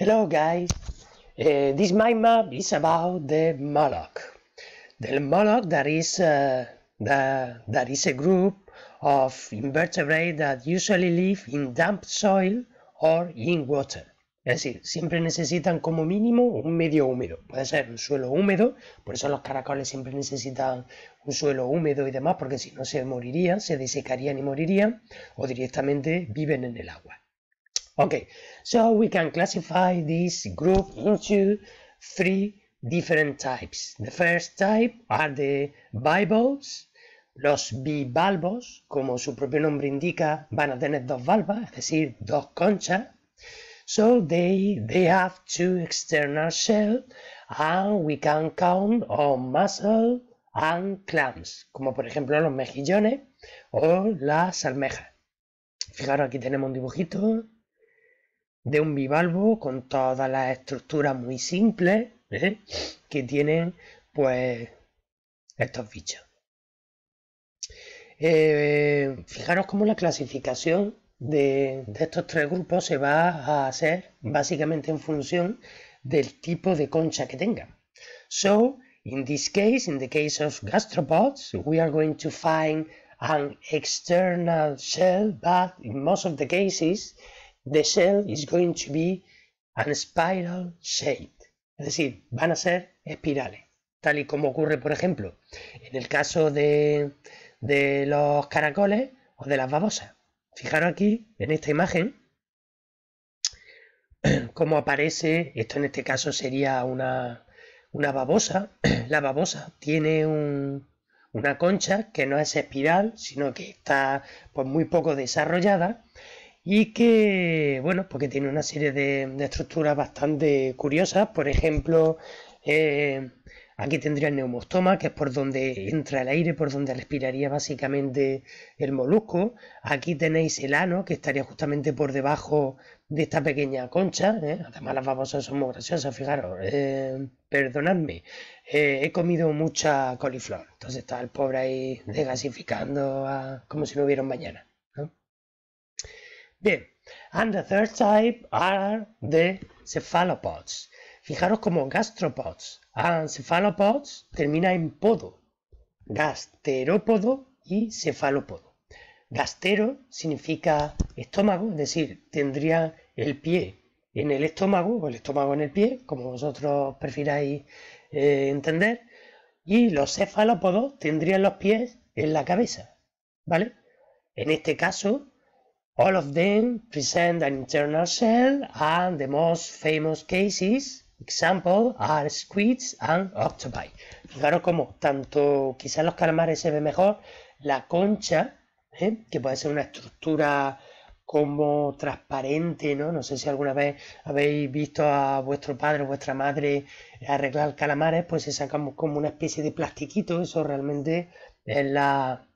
Hello guys, eh, this my map is about the Moloch. The Moloch that is, uh, that is a group of invertebrates that usually live in damp soil or in water. Es decir, siempre necesitan como mínimo un medio húmedo. Puede ser un suelo húmedo, por eso los caracoles siempre necesitan un suelo húmedo y demás, porque si no se morirían, se desecarían y morirían, o directamente viven en el agua. Okay, so we can classify this group into three different types. The first type are the bivalves. Los bivalvos, como su propio nombre indica, van a tener dos valvas, es decir, dos conchas. So they, they have two external shells and we can count on muscle and clams, como por ejemplo los mejillones o las almejas. Fijaros, aquí tenemos un dibujito de un bivalvo con todas las estructuras muy simples ¿eh? que tienen pues estos bichos. Eh, fijaros cómo la clasificación de, de, estos tres grupos se va a hacer básicamente en función del tipo de concha que tengan. So, in this case, in the case of gastropods, we are going to find an external shell, but in most of the cases, the shell is going to be an spiral shape. Es decir, van a ser espirales, tal y como ocurre, por ejemplo, en el caso de, de los caracoles o de las babosas. Fijaros aquí, en esta imagen, cómo aparece, esto en este caso sería una, una babosa. La babosa tiene un, una concha que no es espiral, sino que está pues, muy poco desarrollada y que, bueno, porque tiene una serie de, estructuras bastante curiosas, por ejemplo, eh, aquí tendría el neumostoma, que es por donde entra el aire, por donde respiraría básicamente el molusco, aquí tenéis el ano, que estaría justamente por debajo de esta pequeña concha, ¿eh? además las babosas son muy graciosas, fijaros, eh, perdonadme, he comido mucha coliflor, entonces está el pobre ahí desgasificando como si no hubiera mañana. Bien, and the third type are the cephalopods. Fijaros como gastropods and cephalopods termina en podo. Gasterópodo y cefalópodo. Gastero significa estómago, es decir, tendría el pie en el estómago o el estómago en el pie, como vosotros prefiráis eh, entender. Y los cefalópodos tendrían los pies en la cabeza, ¿vale? En este caso, All of them present an internal shell and the most famous cases, example, are squids and octopi. Fijaros como tanto quizás los calamares se ve mejor, la concha, ¿eh? que puede ser una estructura como transparente, ¿no? No sé si alguna vez habéis visto a vuestro padre o vuestra madre arreglar calamares, pues se sacan como una especie de plastiquito, eso realmente es la,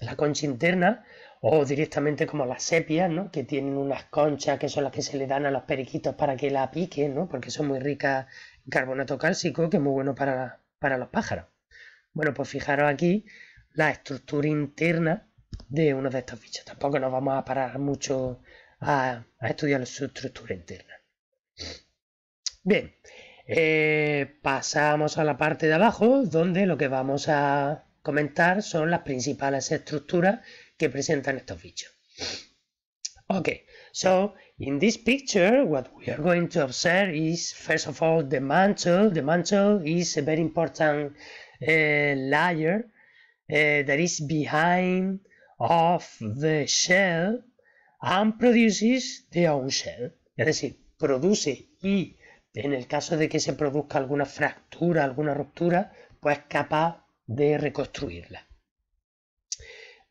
la concha interna o directamente como las sepias, ¿no? Que tienen unas conchas que son las que se le dan a los periquitos para que la piquen, ¿no? Porque son muy ricas en carbonato cálcico, que es muy bueno para, los pájaros. Bueno, pues fijaros aquí la estructura interna de uno de estos bichos. Tampoco nos vamos a parar mucho a, estudiar su estructura interna. Bien, eh, pasamos a la parte de abajo, donde lo que vamos a comentar son las principales estructuras que presentan estos bichos. Okay, so in this picture, what we are going to observe is, first of all, the mantle. The mantle is a very important eh, layer eh, that is behind of the shell and produces the own shell. Es decir, produce y en el caso de que se produzca alguna fractura, alguna ruptura, pues capaz de reconstruirla.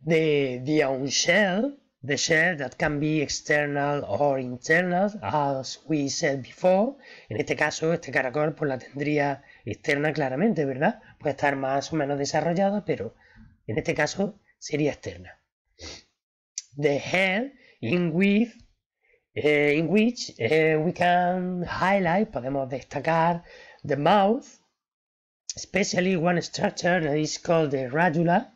The, the own shell, the shell that can be external or internal, as we said before. En este caso, este caracol pues la tendría externa claramente, ¿verdad? Puede estar más o menos desarrollada, pero en este caso sería externa. The head in which, eh, in which eh, we can highlight, podemos destacar the mouth, especially one structure that is called the radula,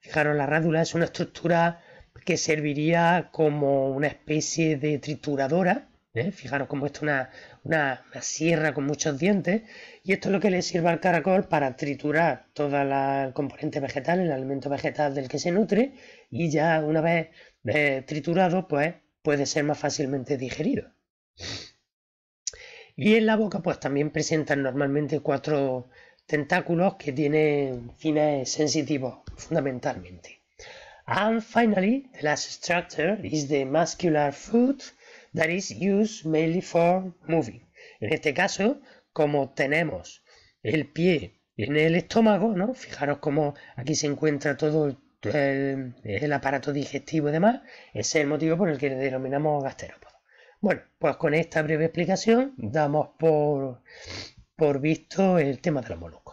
Fijaros, la rádula es una estructura que serviría como una especie de trituradora. ¿eh? Fijaros como esto es una, sierra con muchos dientes. Y esto es lo que le sirve al caracol para triturar toda la componente vegetal, el alimento vegetal del que se nutre. Y ya una vez eh, triturado, pues puede ser más fácilmente digerido. Y en la boca, pues también presentan normalmente cuatro tentáculos que tienen fines sensitivos, fundamentalmente. And finally, the last structure is the muscular foot that is used mainly for moving. En este caso, como tenemos el pie en el estómago, ¿no? Fijaros cómo aquí se encuentra todo el, aparato digestivo y demás. Ese es el motivo por el que le denominamos gasterópodo. Bueno, pues con esta breve explicación damos por por visto el tema de la mono.